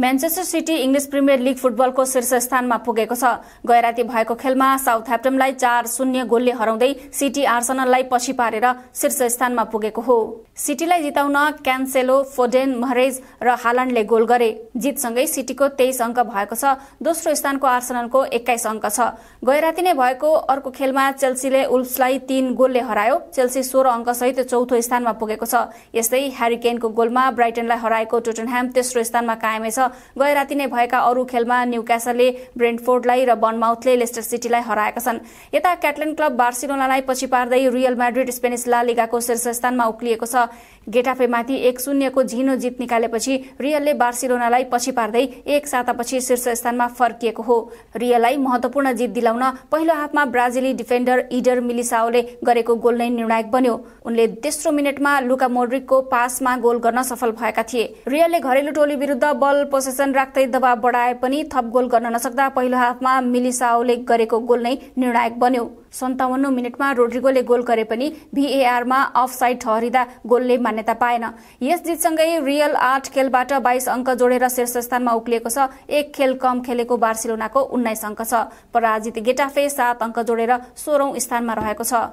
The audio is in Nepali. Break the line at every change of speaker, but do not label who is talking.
Manchester City English Premier League फुटबलको शीर्ष स्थानमा पुगेको छ गैराती भएको खेलमा साउथ ह्याप्टनलाई चार शून्य गोलले हराउँदै सिटी आर्सनललाई पछि पारेर शीर्ष स्थानमा पुगेको हो सिटीलाई जिताउन क्यान्सेलो फोडेन महरेज र हालान्डले गोल गरे जितसँगै सिटीको तेइस अङ्क भएको छ दोस्रो स्थानको आर्सनलको एक्काइस अङ्क छ गैराती नै भएको अर्को खेलमा चेल्सीले उल्सलाई तीन गोलले हरायो चेल्सी सोह्र अङ्कसहित चौथो स्थानमा पुगेको छ यस्तै ह्यारिकेनको गोलमा ब्राइटनलाई हराएको टोटनह्याम तेस्रो स्थानमा कायमै छ गए राति नै भएका अरू खेलमा न्यू क्यासलले ब्रेन्डफोर्डलाई र बर्नमाउथले लेस्टर सिटीलाई हराएका छन् यता क्याटलन क्लब बार्सिलोनालाई पछि पार्दै रियल म्याड्रिड स्पेनिस ला लिगाको स्थानमा उक्लिएको छ गेटाफेमाथि एक शून्यको झिनो जित निकालेपछि रियलले बार्सिलोनालाई पछि पार्दै एक सातापछि शीर्ष स्थानमा फर्किएको हो रियललाई महत्वपूर्ण जित दिलाउन पहिलो हाफमा ब्राजिली डिफेन्डर इडर मिलिसाओले गरेको गोल नै निर्णायक बन्यो उनले तेस्रो मिनटमा लुका मोड्रिकको पासमा गोल गर्न सफल भएका थिए रियलले घरेलु टोली विरूद्ध बल पोजिसन राख्दै दबाव बढाए पनि थप गोल गर्न नसक्दा पहिलो हाफमा मिलिसाओले गरेको गोल नै निर्णायक बन्यो सन्ताउन्न मिनटमा रोड्रिगोले गोल गरे पनि भीएआरमा साइड ठहरिँदा गोलले मान्यता पाएन यस जितसँगै रियल आठ खेलबाट बाइस अङ्क जोडेर शीर्ष स्थानमा उक्लिएको छ एक खेल कम खेलेको बार्सिलोनाको उन्नाइस अङ्क छ पराजित गेटाफे सात अङ्क जोडेर सोह्रौं स्थानमा रहेको छ